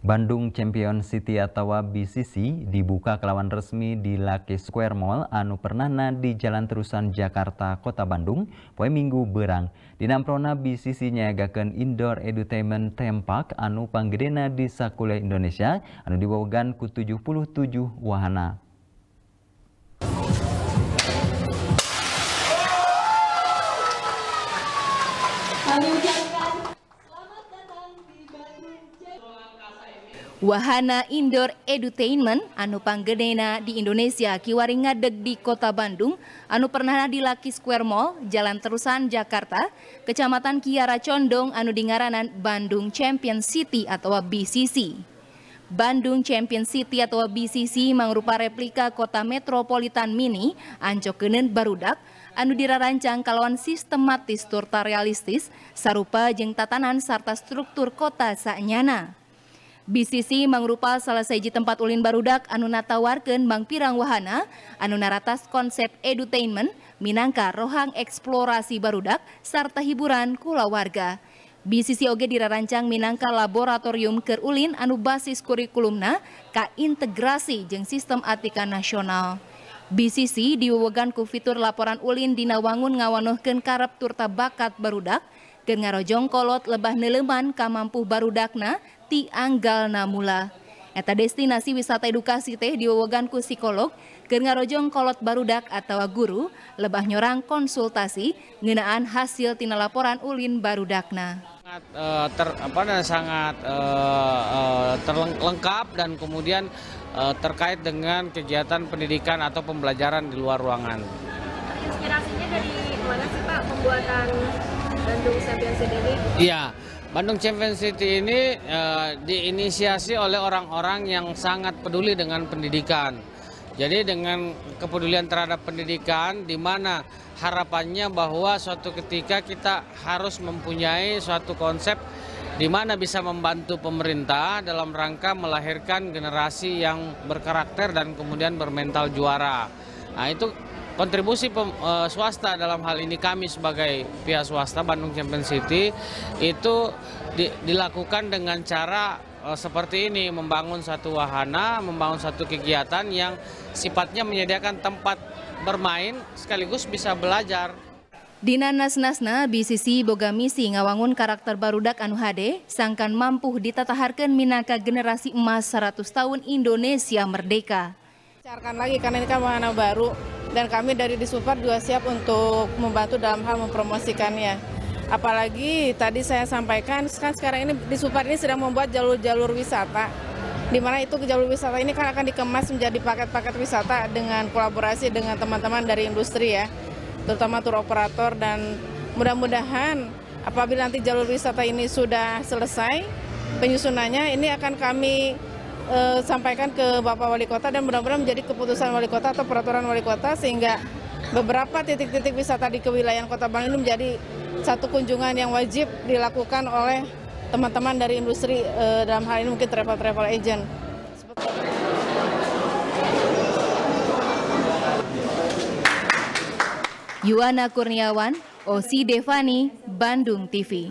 Bandung Champion City atau BCC dibuka kelawan resmi di Lucky Square Mall Anu Pernana di Jalan Terusan Jakarta, Kota Bandung, poe Minggu berang. Di Namprona BCC nyagakan Indoor Edutainment Tempak Anu Panggedena di Sakule Indonesia, Anu dibawakan ku 77 wahana Wahana Indoor Edutainment anu panggenena di Indonesia kiwari ngadeg di Kota Bandung anu pernah di Laki Square Mall Jalan Terusan Jakarta Kecamatan Kiara Condong anu dingaranan Bandung Champion City atau BCC Bandung Champion City atau BCC mangrupa replika kota metropolitan mini Ancokenen Barudak anu dirarancang kalawan sistematis turta realistis sarupa jeng tatanan sarta struktur kota saknyana. BCC mangrupa salah seji tempat ulin barudak anu natawarkeun Bang Pirang Wahana anu naratas konsep edutainment minangka rohang eksplorasi barudak serta hiburan kula warga. BCC oge dirarancang minangka laboratorium keur ulin anu basis kurikulumna ka integrasi jeng sistem atika nasional. BCC diwewegan ku fitur laporan ulin dina wangun ngawanohkeun karep turta bakat barudak Gengarojong kolot lebah neleman kamampuh dakna ti anggal namula. Eta destinasi wisata edukasi teh diwewegan psikolog psikolog Gengarojong kolot dak atau guru lebah nyorang konsultasi ngenaan hasil tina laporan ulin dakna Sangat, uh, ter, apa, sangat uh, eh, uh, eh, terlengkap dan kemudian uh, terkait dengan kegiatan pendidikan atau pembelajaran di luar ruangan. Inspirasinya dari mana sih Pak pembuatan Bandung Champion City ini? Iya. Bandung Champion City ini uh, diinisiasi oleh orang-orang yang sangat peduli dengan pendidikan. Jadi dengan kepedulian terhadap pendidikan, di mana harapannya bahwa suatu ketika kita harus mempunyai suatu konsep di mana bisa membantu pemerintah dalam rangka melahirkan generasi yang berkarakter dan kemudian bermental juara. Nah itu kontribusi pem, e, swasta dalam hal ini kami sebagai pihak swasta Bandung Champion City itu di, dilakukan dengan cara e, seperti ini membangun satu wahana, membangun satu kegiatan yang sifatnya menyediakan tempat bermain sekaligus bisa belajar. Dina Nasnasna BCC boga misi ngawangun karakter barudak anu hade sangkan mampu ditataharkan minaka generasi emas 100 tahun Indonesia merdeka. Carkan lagi karena ini kan wahana baru dan kami dari Disuper juga siap untuk membantu dalam hal mempromosikannya. Apalagi tadi saya sampaikan kan sekarang ini Disuper ini sedang membuat jalur-jalur wisata di mana itu jalur wisata ini kan akan dikemas menjadi paket-paket wisata dengan kolaborasi dengan teman-teman dari industri ya, terutama tur operator dan mudah-mudahan apabila nanti jalur wisata ini sudah selesai penyusunannya ini akan kami e, sampaikan ke Bapak Wali Kota dan benar-benar menjadi keputusan Wali Kota atau peraturan Wali Kota sehingga beberapa titik-titik wisata di kewilayahan Kota Bandung menjadi satu kunjungan yang wajib dilakukan oleh teman-teman dari industri e, dalam hal ini mungkin travel-travel agent. Yuana Kurniawan, Osi Devani, Bandung TV.